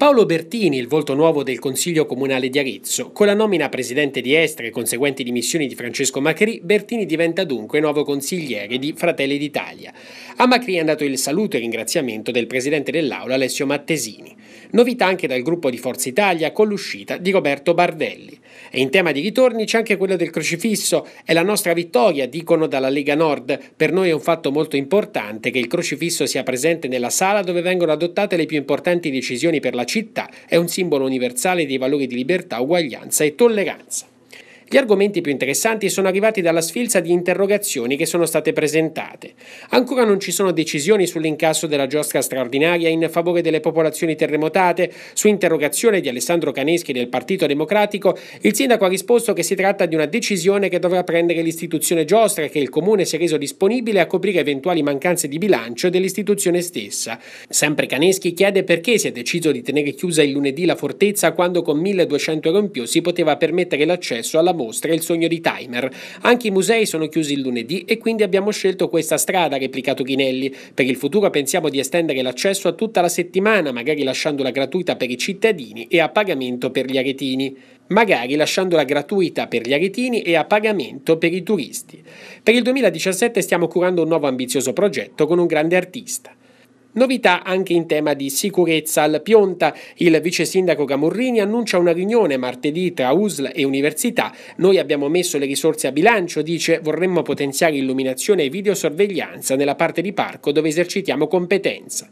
Paolo Bertini, il volto nuovo del Consiglio Comunale di Arezzo. Con la nomina presidente di Estre e conseguenti dimissioni di Francesco Macri, Bertini diventa dunque nuovo consigliere di Fratelli d'Italia. A Macri è andato il saluto e ringraziamento del presidente dell'Aula Alessio Mattesini. Novità anche dal gruppo di Forza Italia con l'uscita di Roberto Bardelli. E in tema di ritorni c'è anche quello del crocifisso. È la nostra vittoria, dicono dalla Lega Nord. Per noi è un fatto molto importante che il crocifisso sia presente nella sala dove vengono adottate le più importanti decisioni per la città. È un simbolo universale dei valori di libertà, uguaglianza e tolleranza. Gli argomenti più interessanti sono arrivati dalla sfilza di interrogazioni che sono state presentate. Ancora non ci sono decisioni sull'incasso della giostra straordinaria in favore delle popolazioni terremotate. Su interrogazione di Alessandro Caneschi del Partito Democratico, il sindaco ha risposto che si tratta di una decisione che dovrà prendere l'istituzione giostra e che il comune si è reso disponibile a coprire eventuali mancanze di bilancio dell'istituzione stessa. Sempre Caneschi chiede perché si è deciso di tenere chiusa il lunedì la fortezza quando con 1200 euro in più si poteva permettere l'accesso alla mostre il sogno di Timer. Anche i musei sono chiusi il lunedì e quindi abbiamo scelto questa strada, ha replicato Ghinelli. Per il futuro pensiamo di estendere l'accesso a tutta la settimana, magari lasciandola gratuita per i cittadini e a pagamento per gli aretini magari lasciandola gratuita per gli aretini e a pagamento per i turisti. Per il 2017 stiamo curando un nuovo ambizioso progetto con un grande artista. Novità anche in tema di sicurezza. Al Pionta il vice sindaco Gamurrini annuncia una riunione martedì tra USL e università. Noi abbiamo messo le risorse a bilancio, dice, vorremmo potenziare illuminazione e videosorveglianza nella parte di parco dove esercitiamo competenza.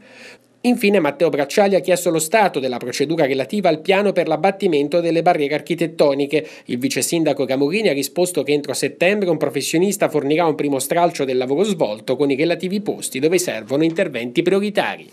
Infine Matteo Bracciali ha chiesto lo stato della procedura relativa al piano per l'abbattimento delle barriere architettoniche. Il vice sindaco Camurini ha risposto che entro settembre un professionista fornirà un primo stralcio del lavoro svolto con i relativi posti dove servono interventi prioritari.